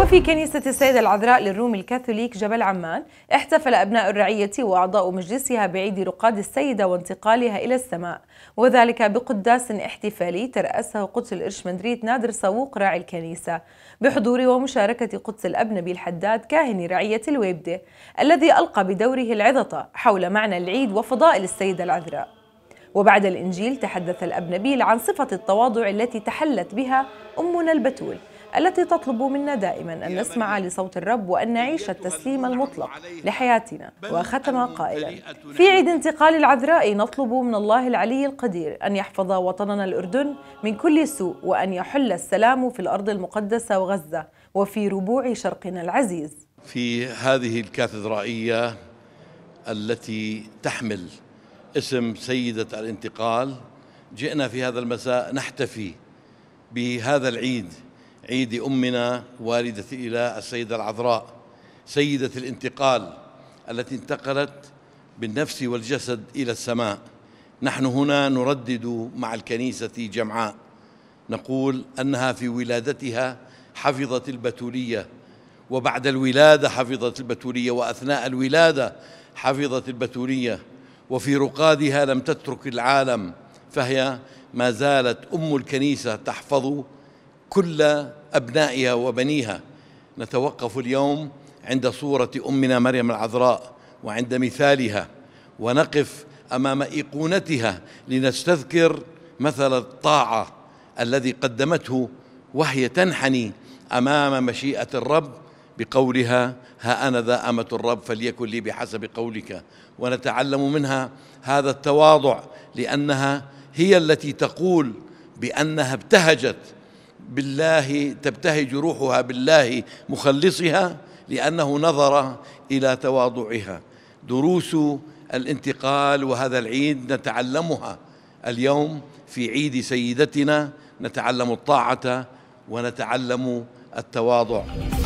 وفي كنيسة السيدة العذراء للروم الكاثوليك جبل عمان احتفل أبناء الرعية وأعضاء مجلسها بعيد رقاد السيدة وانتقالها إلى السماء وذلك بقداس احتفالي ترأسه قدس الإرشمندريت نادر سووق راعي الكنيسة بحضور ومشاركة قدس الأب نبيل الحداد كاهن رعية الويبدة الذي ألقى بدوره العظة حول معنى العيد وفضائل السيدة العذراء وبعد الإنجيل تحدث الأب نبيل عن صفة التواضع التي تحلت بها أمنا البتول التي تطلب منا دائما أن نسمع لصوت الرب وأن نعيش التسليم المطلق لحياتنا وختم قائلا في عيد انتقال العذراء نطلب من الله العلي القدير أن يحفظ وطننا الأردن من كل سوء وأن يحل السلام في الأرض المقدسة وغزة وفي ربوع شرقنا العزيز في هذه الكاتدرائية التي تحمل اسم سيدة الانتقال جئنا في هذا المساء نحتفي بهذا العيد عيد أمنا والدة إلى السيدة العذراء سيدة الانتقال التي انتقلت بالنفس والجسد إلى السماء نحن هنا نردد مع الكنيسة جمعاء نقول أنها في ولادتها حفظت البتولية وبعد الولادة حفظت البتولية وأثناء الولادة حفظت البتولية وفي رقادها لم تترك العالم فهي ما زالت أم الكنيسة تحفظ كل أبنائها وبنيها نتوقف اليوم عند صورة أمنا مريم العذراء وعند مثالها ونقف أمام إيقونتها لنستذكر مثل الطاعة الذي قدمته وهي تنحني أمام مشيئة الرب بقولها ها أنا ذا أمة الرب فليكن لي بحسب قولك ونتعلم منها هذا التواضع لأنها هي التي تقول بأنها ابتهجت بالله تبتهج روحها بالله مخلصها لأنه نظر إلى تواضعها دروس الانتقال وهذا العيد نتعلمها اليوم في عيد سيدتنا نتعلم الطاعة ونتعلم التواضع